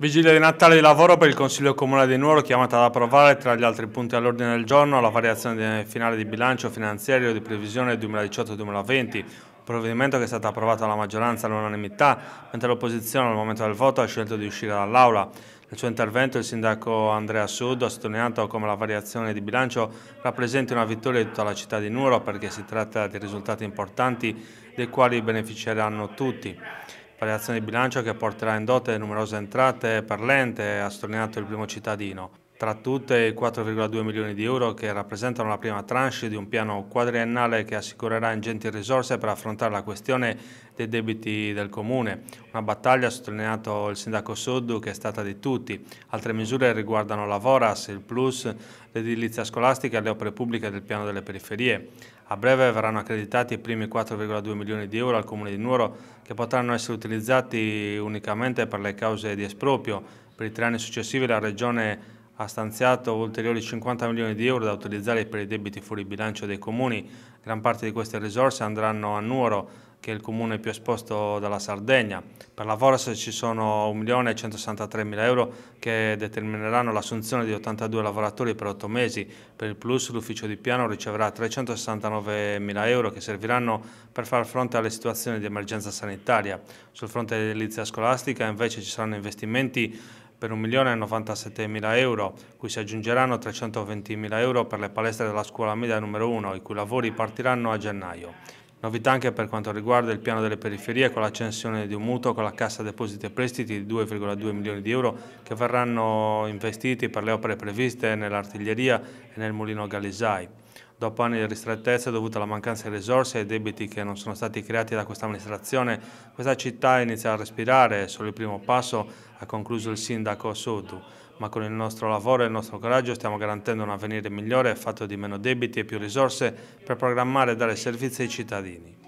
Vigilia di Natale di lavoro per il Consiglio Comunale di Nuoro chiamata ad approvare tra gli altri punti all'ordine del giorno la variazione finale di bilancio finanziario di previsione 2018-2020, provvedimento che è stato approvato alla maggioranza all'unanimità, mentre l'opposizione al momento del voto ha scelto di uscire dall'Aula. Nel suo intervento il sindaco Andrea Sud ha sottolineato come la variazione di bilancio rappresenti una vittoria di tutta la città di Nuoro perché si tratta di risultati importanti dei quali beneficeranno tutti. La variazione di bilancio che porterà in dote numerose entrate per l'ente, ha sottolineato il primo cittadino tra tutte i 4,2 milioni di euro che rappresentano la prima tranche di un piano quadriennale che assicurerà ingenti risorse per affrontare la questione dei debiti del Comune. Una battaglia, ha sottolineato il Sindaco Soddu, che è stata di tutti. Altre misure riguardano la Voras, il Plus, l'edilizia scolastica e le opere pubbliche del piano delle periferie. A breve verranno accreditati i primi 4,2 milioni di euro al Comune di Nuoro che potranno essere utilizzati unicamente per le cause di esproprio. Per i tre anni successivi la Regione ha stanziato ulteriori 50 milioni di euro da utilizzare per i debiti fuori bilancio dei comuni. Gran parte di queste risorse andranno a Nuoro, che è il comune più esposto dalla Sardegna. Per la Foras ci sono 1.163.000 euro che determineranno l'assunzione di 82 lavoratori per 8 mesi. Per il Plus l'ufficio di piano riceverà 369.000 euro che serviranno per far fronte alle situazioni di emergenza sanitaria. Sul fronte dell'edilizia scolastica invece ci saranno investimenti per 1.097.000 euro, cui si aggiungeranno 320.000 euro per le palestre della scuola media numero 1, i cui lavori partiranno a gennaio. Novità anche per quanto riguarda il piano delle periferie con l'accensione di un mutuo con la Cassa Depositi e Prestiti di 2,2 milioni di euro che verranno investiti per le opere previste nell'artiglieria e nel mulino Galisai dopo anni di ristrettezze dovute alla mancanza di risorse e ai debiti che non sono stati creati da questa amministrazione, questa città inizia a respirare, solo il primo passo ha concluso il sindaco Sotu, ma con il nostro lavoro e il nostro coraggio stiamo garantendo un avvenire migliore fatto di meno debiti e più risorse per programmare e dare servizi ai cittadini.